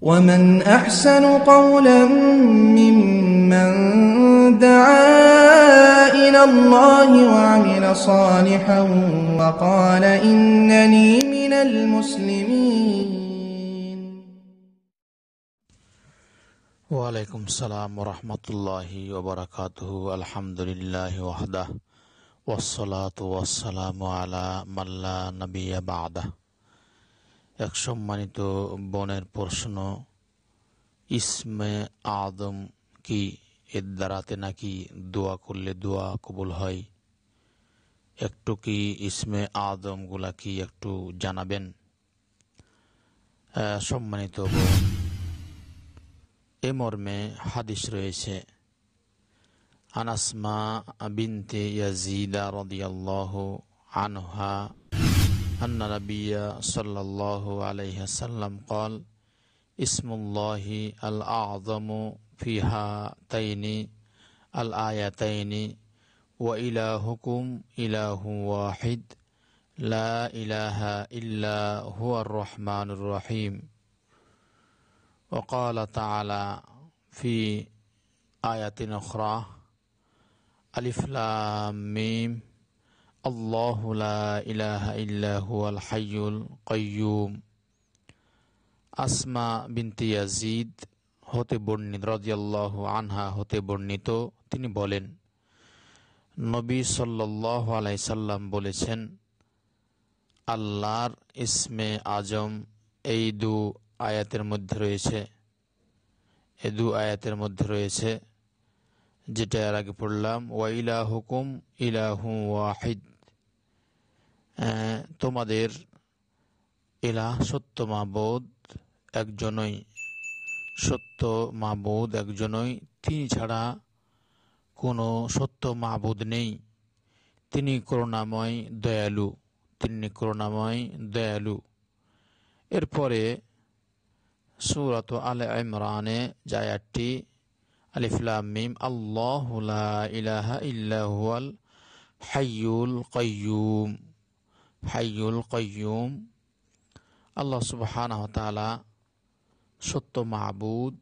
ومن أحسن قولا ممن دعا إلى الله وعمل صالحا وقال إنني من المسلمين وعليكم السلام ورحمة الله وبركاته الحمد لله وحده والصلاة والسلام على من لا نبي بعده এক সম্মানিত বনের প্রশ্ন ইসমে আদম কি এর দ্বারাতে নাকি দোয়া করলে দোয়া কবুল হয় একটু কি ইসমে আদমগুলা কি একটু জানাবেন সম্মানিত এ মর্মে হাদিস রয়েছে আনাসমা বিনতে ইয়াজিদা রদিয়াল্লাহ আনহা أن النبي صلى الله عليه وسلم قال اسم الله الأعظم في هاتين الآيتين وإلهكم إله واحد لا إله إلا هو الرحمن الرحيم وقال تعالى في آية أخرى ألف لام ميم الله لا إله إلا هو الحي القيوم আসমা বিনতি ইয়াজিদ হতে বর্ণিত রদিয়াল্লাহ আনহা হতে বর্ণিত তিনি বলেন নবী সাল্লাহ আলাইসাল্লাম বলেছেন আল্লাহর ইসমে আজম এই দু আয়াতের মধ্যে রয়েছে এ দু আয়াতের মধ্যে রয়েছে যেটা এর আগে পড়লাম ওয়াইলা হুকুম ইলাহু ওয়াহিদ তোমাদের ইলাহ সত্য মাবুদ একজনই সত্য মাবুদ একজনই তিনি ছাড়া কোনো সত্য মাবুদ নেই তিনি করুণাময় দয়ালু তিনি করুণাময় দয়ালু এরপরে সুরত আলে ইমরানে জায়াতটি আলিফলাম মিম আল্লাহ ইলাহা ইল্লাহুয়াল হাইউল কয়ুম হাইউল কয়ুম আল্লাহ সুবহান সত্য মাহবুদ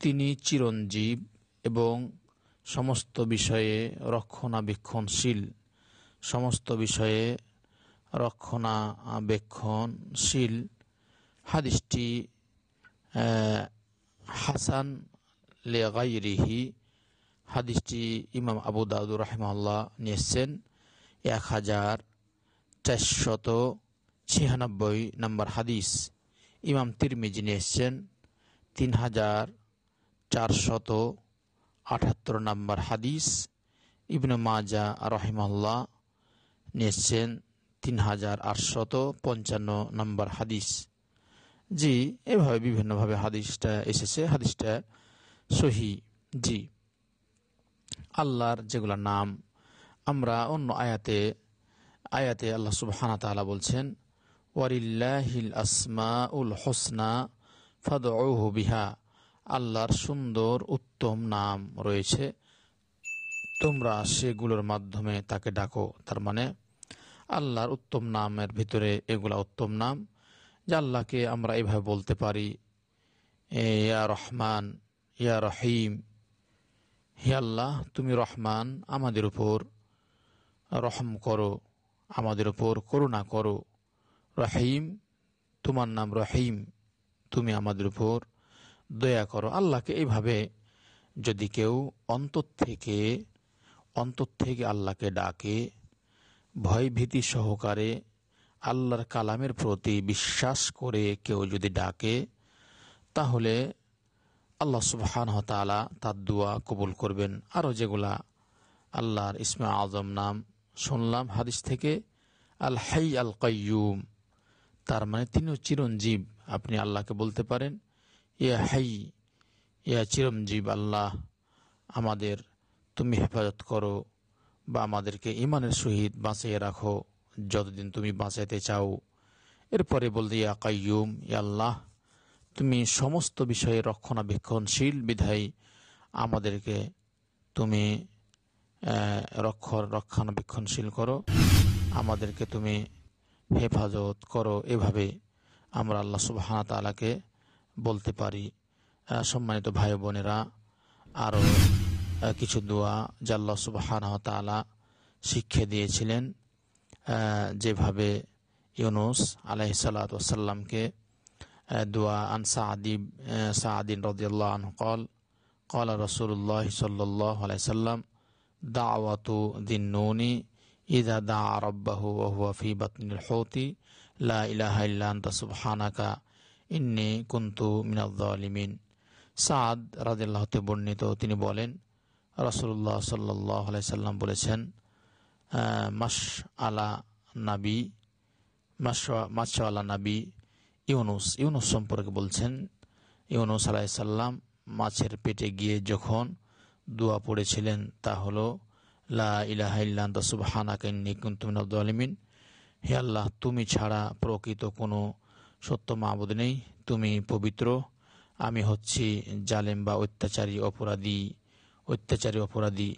তিনি চিরঞ্জীব এবং সমস্ত বিষয়ে রক্ষণাবেক্ষণশীল সমস্ত বিষয়ে রক্ষণাবেক্ষণশীল হাদিসটি হাসান লেগাইরিহি হাদিসটি ইমাম আবু দাউদুর রহমাল্লাহ নিয়েছেন এক হাজার চারশত ছিয়ানব্বই নম্বর হাদিস ইমাম তিরমিজি নিয়েছেন তিন হাজার চারশত আঠাত্তর নম্বর হাদিস ইবনু মাজা রহিমাল্লাহ নিয়েছেন তিন হাজার আটশত পঞ্চান্ন নম্বর হাদিস জি এভাবে বিভিন্নভাবে হাদিসটা এসেছে হাদিসটা সহি জি আল্লাহর যেগুলো নাম আমরা অন্য আয়াতে আয়াতে আল্লাহ সুবহানা তালা বলছেন ওয়ারিল্লাহিল আসমা উল হোসনা ফদ বিহা আল্লাহর সুন্দর উত্তম নাম রয়েছে তোমরা সেগুলোর মাধ্যমে তাকে ডাকো তার মানে আল্লাহর উত্তম নামের ভিতরে এগুলা উত্তম নাম যে আল্লাহকে আমরা এভাবে বলতে পারি আর রহমান ইয়া রহিম হে আল্লাহ তুমি রহমান আমাদের উপর রহম করো আমাদের উপর করুণা করো রহিম তোমার নাম রহিম তুমি আমাদের উপর দয়া করো আল্লাহকে এইভাবে যদি কেউ অন্তর থেকে অন্তর থেকে আল্লাহকে ডাকে ভয়ভীতি সহকারে আল্লাহর কালামের প্রতি বিশ্বাস করে কেউ যদি ডাকে তাহলে আল্লাহ সুবহান তালা তার দোয়া কবুল করবেন আরও যেগুলা আল্লাহর ইসমা আজম নাম শুনলাম হাদিস থেকে আল হাই আল কয়ুম তার মানে তিনিও চিরঞ্জীব আপনি আল্লাহকে বলতে পারেন ইয়া হাই ইয়া চিরঞ্জীব আল্লাহ আমাদের তুমি হেফাজত করো বা আমাদেরকে ইমানের সহিত বাঁচিয়ে রাখো যতদিন তুমি বাঁচাইতে চাও এরপরে বলতে ইয়া কাইয়ুম ইয়া আল্লাহ তুমি সমস্ত বিষয়ে রক্ষণাবেক্ষণশীল বিধায়ী আমাদেরকে তুমি রক্ষর রক্ষণাবেক্ষণশীল করো আমাদেরকে তুমি হেফাজত করো এভাবে আমরা আল্লাহ সুবাহানা তালাকে বলতে পারি সম্মানিত ভাই বোনেরা আরও কিছু দোয়া যা আল্লাহ সুবাহানা তালা শিক্ষা দিয়েছিলেন যেভাবে ইউনুস আলাইসাল্লা সাল্লামকে دعاء عن سعد سعد رضي الله عنه قال قال رسول الله صلى الله عليه وسلم دعوة ذي النون إذا دعا ربه وهو في بطن الحوت لا إله إلا أنت سبحانك إني كنت من الظالمين সাদ রাজিল্লাহতে বর্ণিত তিনি বলেন রসুল্লাহ সাল্লাহ সাল্লাম বলেছেন মাস আলা নাবি মাস আলা নাবি ইউনুস ইউনুস সম্পর্কে বলছেন ইউনুস আলাইসাল্লাম মাছের পেটে গিয়ে যখন দোয়া পড়েছিলেন তা হল লা ইলাহাইল্লা সুবহানাকিন্নি কুন্তুম আলমিন হে আল্লাহ তুমি ছাড়া প্রকৃত কোনো সত্য মাহবুদ নেই তুমি পবিত্র আমি হচ্ছি জালেম বা অত্যাচারী অপরাধী অত্যাচারী অপরাধী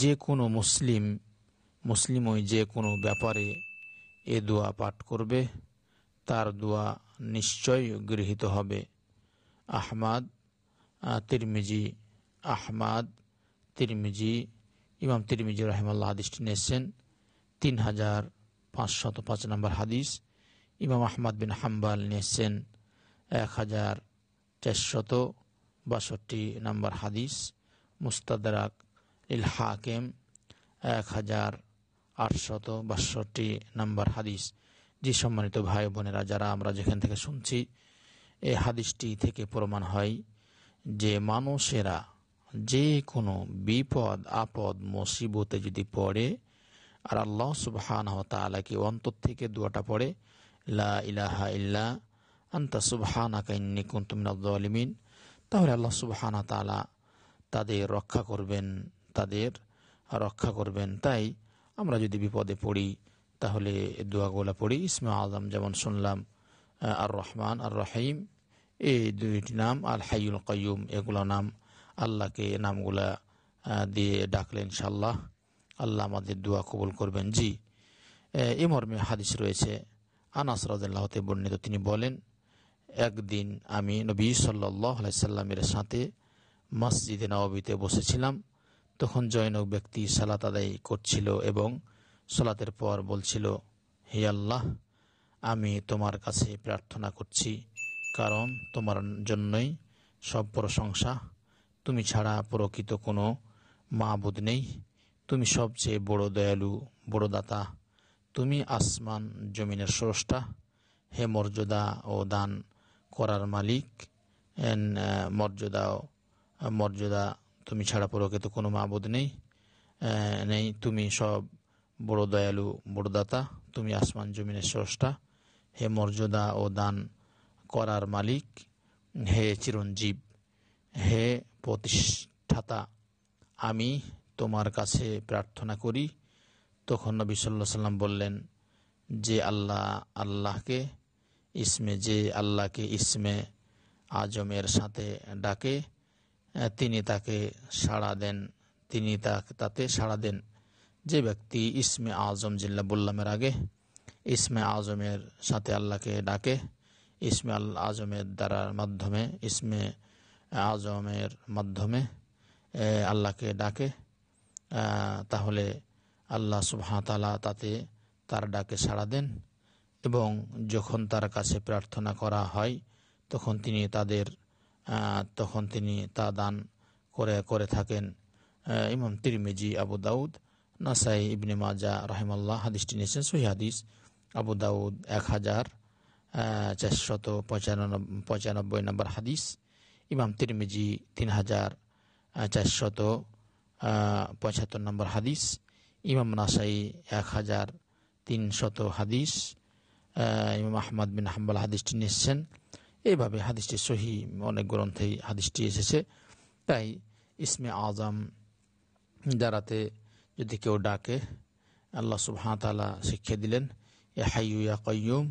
যে কোনো মুসলিম মুসলিমই যে কোনো ব্যাপারে এ দোয়া পাঠ করবে তার দোয়া নিশ্চয় গৃহীত হবে আহমাদ তিরমিজি আহমাদ তিরমিজি ইমাম তিরমিজি রহমাল্লা হাদিসটি নিয়েছেন তিন হাজার পাঁচশত পাঁচ নম্বর হাদিস ইমাম আহমদ বিন হাম্বাল নিয়েছেন এক হাজার চারশত বাষট্টি নম্বর হাদিস মুস্তাদারাক ইল হাকিম এক হাজার আটশত বাষট্টি নম্বর হাদিস জি সম্মানিত ভাই বোনেরা যারা আমরা যেখান থেকে শুনছি এই হাদিসটি থেকে প্রমাণ হয় যে মানুষেরা যে কোনো বিপদ আপদ মুসিবতে যদি পড়ে আর আল্লাহ সুবহান তালাকে অন্তর থেকে দোয়াটা পড়ে লা ইলাহা ইল্লা আন্তা সুবহান আকাইনি কুন্তুমিন তাহলে আল্লাহ সুবহান তালা তাদের রক্ষা করবেন তাদের রক্ষা করবেন তাই আমরা যদি বিপদে পড়ি তাহলে দোয়াগুলা পড়ি ইসমে আজম যেমন শুনলাম আর রহমান আর রাহিম এই দুইটি নাম আল হাইউল কয়ুম এগুলো নাম আল্লাহকে নামগুলা দিয়ে ডাকলেন ইনশাল্লাহ আল্লাহ আমাদের দোয়া কবুল করবেন জি এ মর্মে হাদিস রয়েছে আনাস রাজাল্লাহতে বর্ণিত তিনি বলেন একদিন আমি নবী সাল্লাই সাল্লামের সাথে মসজিদে নবীতে বসেছিলাম তখন জয়নক ব্যক্তি সালাত আদায় করছিল এবং সলাতের পর বলছিল হে আল্লাহ আমি তোমার কাছে প্রার্থনা করছি কারণ তোমার জন্যই সব প্রশংসা তুমি ছাড়া প্রকৃত কোনো মাহবুদ নেই তুমি সবচেয়ে বড় দয়ালু বড় দাতা তুমি আসমান জমিনের স্রষ্টা হে মর্যাদা ও দান করার মালিক মর্যাদা মর্যাদা তুমি ছাড়া প্রকৃত কোনো মাহবুদ নেই নেই তুমি সব বড় দয়ালু বড় দাতা তুমি আসমান জমিনের স্রষ্টা হে মর্যাদা ও দান করার মালিক হে চিরঞ্জীব হে প্রতিষ্ঠাতা আমি তোমার কাছে প্রার্থনা করি তখন নবী সাল্লাহ সাল্লাম বললেন যে আল্লাহ আল্লাহকে ইসমে যে আল্লাহকে ইসমে আজমের সাথে ডাকে তিনি তাকে সাড়া দেন তিনি তাকে তাতে সাড়া দেন যে ব্যক্তি ইসমে আজম জিল্লা বললামের আগে ইসমে আজমের সাথে আল্লাহকে ডাকে ইসমে আল আজমের দ্বারার মাধ্যমে ইসমে আজমের মাধ্যমে আল্লাহকে ডাকে তাহলে আল্লাহ সুবাহতালা তাতে তার ডাকে সাড়া দেন এবং যখন তার কাছে প্রার্থনা করা হয় তখন তিনি তাদের তখন তিনি তা দান করে করে থাকেন ইমাম তিরমিজি আবু দাউদ নাসাই ইবনে মাজা রাহেমাল্লাহ হাদিসটি নিয়েছেন সহি হাদিস আবু দাউদ এক হাজার চারশত পঁচানব্বই নম্বর হাদিস ইমাম তিরমিজি তিন হাজার চারশত পঁচাত্তর নম্বর হাদিস ইমাম নাসাই এক হাজার তিনশত হাদিস ইমাম আহমদ বিন হাম্বাল হাদিসটি নিয়েছেন এইভাবে হাদিসটি সহি অনেক গ্রন্থেই হাদিসটি এসেছে তাই ইসমে আজম যারাতে যদি কেউ ডাকে আল্লাহ সুবাহতালা শিক্ষা দিলেন এ হাইয়ু ইয়া কয়ুম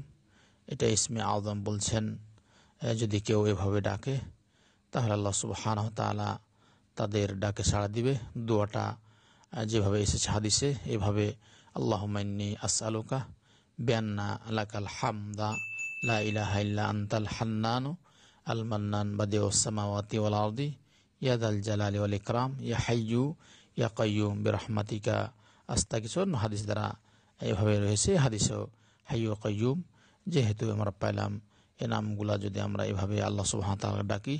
এটা ইসমে আদম বলছেন যদি কেউ এভাবে ডাকে তাহলে আল্লাহ সুবাহানহ তালা তাদের ডাকে সাড়া দিবে দুয়াটা যেভাবে এসেছে হাদিসে এভাবে আল্লাহ মান্নি আসালুকা আলুকা বেয়ান্না আলাকাল হামদা লা ইলাহা ইল্লা আন্তাল হান্নানু আল মান্নান বাদে ওসামাওয়াতি ওয়াল আরদি ইয়াদ আল জালালি ওয়াল ইকরাম ইয়া হাইয়ু ইয়া কয়ুম বেরহমাতিকা আস্তা কিছু অন্য হাদিস দ্বারা এইভাবে রয়েছে হাদিসও হাইও কয়ুম যেহেতু আমরা পাইলাম এ নামগুলা যদি আমরা এভাবে আল্লাহ সুবাহতালা ডাকি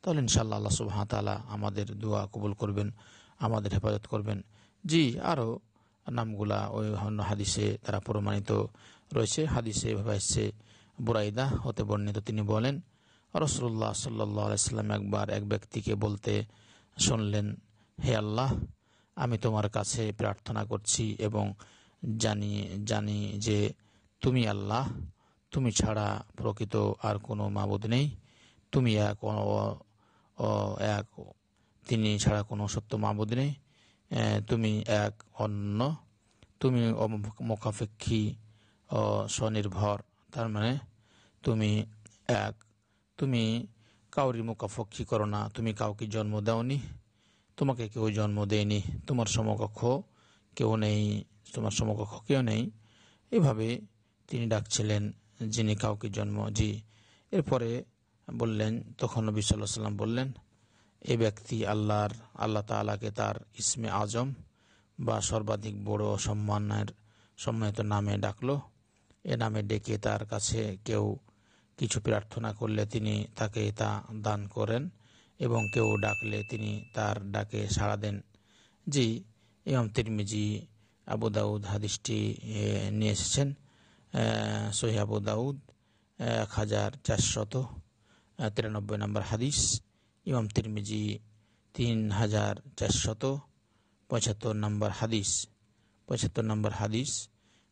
তাহলে ইনশাল্লাহ আল্লাহ সুবাহতালা আমাদের দোয়া কবুল করবেন আমাদের হেফাজত করবেন জি আরও নামগুলা ওই অন্য হাদিসে তারা প্রমাণিত রয়েছে হাদিসে এভাবে আসছে বুরাইদা হতে বর্ণিত তিনি বলেন রসুল্লাহ সাল্লাহ সাল্লাম একবার এক ব্যক্তিকে বলতে শুনলেন হে আল্লাহ আমি তোমার কাছে প্রার্থনা করছি এবং জানি জানি যে তুমি আল্লাহ তুমি ছাড়া প্রকৃত আর কোনো মাবুদ নেই তুমি এক এক তিনি ছাড়া কোনো সত্য মাবুদ নেই তুমি এক অন্য তুমি মুখাপেক্ষী স্বনির্ভর তার মানে তুমি এক তুমি কাউরি মুখাপেক্ষী করো না তুমি কাউকে জন্ম দাওনি তোমাকে কেউ জন্ম দেয়নি তোমার সমকক্ষ কেউ নেই তোমার সমকক্ষ কেউ নেই এভাবে তিনি ডাকছিলেন যিনি কাউকে জন্ম জি এরপরে বললেন তখন নবী সাল্লাহ সাল্লাম বললেন এ ব্যক্তি আল্লাহর আল্লাহ তালাকে তার ইসমে আজম বা সর্বাধিক বড় সম্মানের সম্মানিত নামে ডাকল এ নামে ডেকে তার কাছে কেউ কিছু প্রার্থনা করলে তিনি তাকে তা দান করেন এবং কেউ ডাকলে তিনি তার ডাকে সাড়া দেন জি ইমাম তিরমিজি আবু দাউদ হাদিসটি নিয়ে এসেছেন সহি আবু দাউদ এক হাজার চারশত তিরানব্বই নম্বর হাদিস ইমাম তিরমিজি তিন হাজার চারশত পঁচাত্তর নম্বর হাদিস পঁচাত্তর নম্বর হাদিস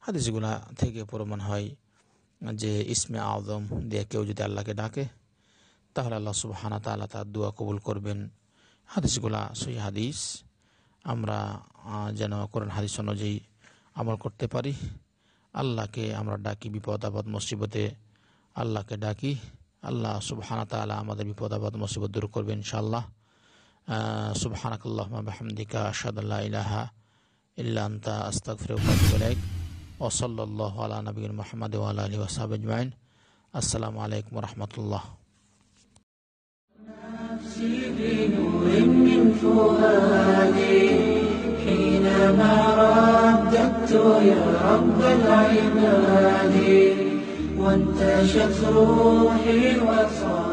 হাদিসগুলা থেকে প্রমাণ হয় যে ইসমে আদম দিয়ে কেউ যদি আল্লাহকে ডাকে তাহলে আল্লাহ সুবাহানা তালা তার দোয়া কবুল করবেন হাদিসগুলা সই হাদিস আমরা যেন কোরআন হাদিস অনুযায়ী আমল করতে পারি আল্লাহকে আমরা ডাকি বিপদ আপদ মুসিবতে আল্লাহকে ডাকি আল্লাহ সুবহানা তালা আমাদের বিপদ আপদ মুসিবত দূর করবে ইনশাআল্লাহ সুবহানাকাল্লাহ আশাদ আশাদুল্লাহ ইলাহা ইল্লা আন্তা আস্তাগফিরুক ওয়া সাল্লাল্লাহু আলা নবিয়িনা মুহাম্মাদ ওয়া আলা আলিহি ওয়া সাহবিহি আজমাইন আসসালামু আলাইকুম ওয়া بنور من فؤادي حينما رددت يا رب العباد وانتشت روحي وصار